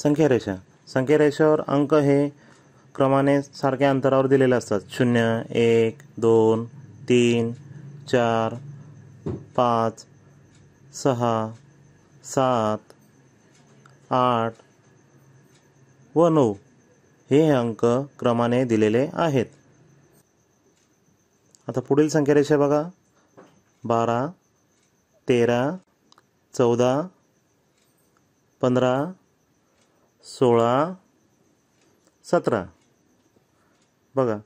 संख्यारेषा संख्यारेषावर अंक हे क्रमाने सारख्या अंतरावर दिलेले असतात शून्य एक दोन तीन चार पाच सहा सात आठ व नऊ हे अंक क्रमाने दिलेले आहेत आता पुढील संख्या रेषा बघा बारा तेरा चौदा पंधरा सोळा सतरा बघा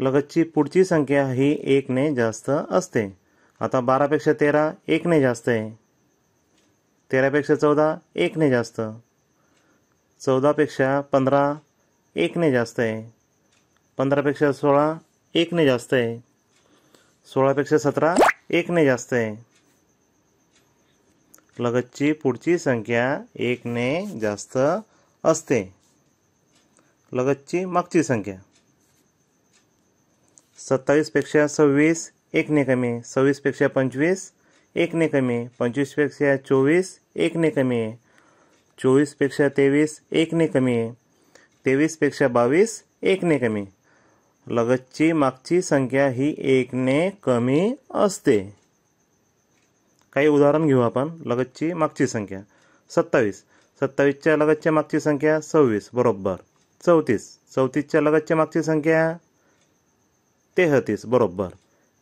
लगतची पुढची संख्या ही एकने जास्त असते आता बारापेक्षा तेरा एकने जास्त आहे तेरापेक्षा चौदा एकने जास्त चौदापेक्षा पंधरा एकने जास्त आहे पंधरापेक्षा सोळा एकने जास्त आहे सोळापेक्षा सतरा एकने जास्त आहे लगत की पुढची संख्या एक ने जास्त लगत की मग की संख्या सत्तावीसपेक्षा सव्वीस ने कमी सवीसपेक्षा पंचवीस एक ने कमी पंचवीसपेक्षा एक ने कमी आहे चोवीसपेक्षा तेवीस ने कमी आहे तेवीसपेक्षा बावीस एक ने कमी लगत की मग की संख्या ही ने कमी असते काही उदाहरण घेऊ आपण लगतची मागची संख्या सत्तावीस सत्तावीसच्या लगतच्या मागची संख्या सव्वीस बरोबर चौतीस चौतीसच्या लगतच्या मागची संख्या तेहतीस बरोबर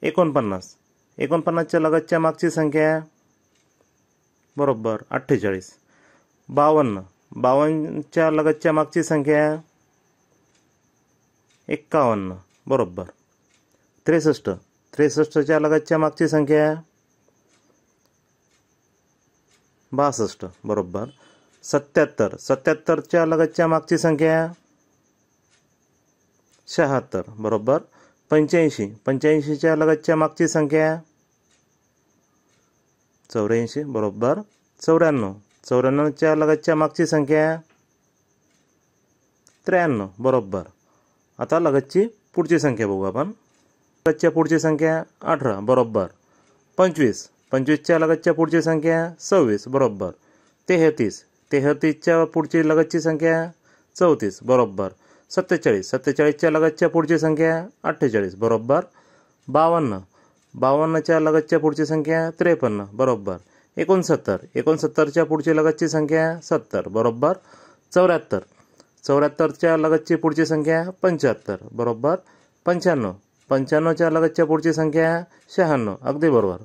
एकोणपन्नास एकोणपन्नासच्या लगतच्या मागची संख्या बरोबर अठ्ठेचाळीस बावन्न बावन्नच्या लगतच्या मागची संख्या एक्कावन्न बरोबर त्रेसष्ट त्रेसष्टच्या लगतच्या मागची संख्या बासष्ट बरोबर सत्याहत्तर सत्याहत्तरच्या लगतच्या मागची संख्या शहात्तर बरोबर पंच्याऐंशी पंच्याऐंशीच्या लगतच्या मागची संख्या चौऱ्याऐंशी बरोबर चौऱ्याण्णव चौऱ्याण्णवच्या लगतच्या मागची संख्या त्र्याण्णव बरोबर आता लगतची पुढची संख्या बघू आपण लगतच्या पुढची संख्या अठरा बरोबर पंचवीस पंचवीसच्या लगतच्या पुढची संख्या सव्वीस बरोबर तेहतीस तेहतीसच्या पुढची लगतची संख्या चौतीस बरोबर सत्तेचाळीस सत्तेचाळीसच्या लगतच्या पुढची संख्या अठ्ठेचाळीस बरोबर बावन्न बावन्नच्या लगतच्या पुढची संख्या त्रेपन्न बरोबर एकोणसत्तर एकोणसत्तरच्या पुढची लगतची संख्या सत्तर बरोबर चौऱ्याहत्तर चौऱ्याहत्तरच्या लगतची पुढची संख्या पंच्याहत्तर बरोबर पंच्याण्णव पंच्याण्णवच्या लगतच्या पुढची संख्या शहाण्णव अगदी बरोबर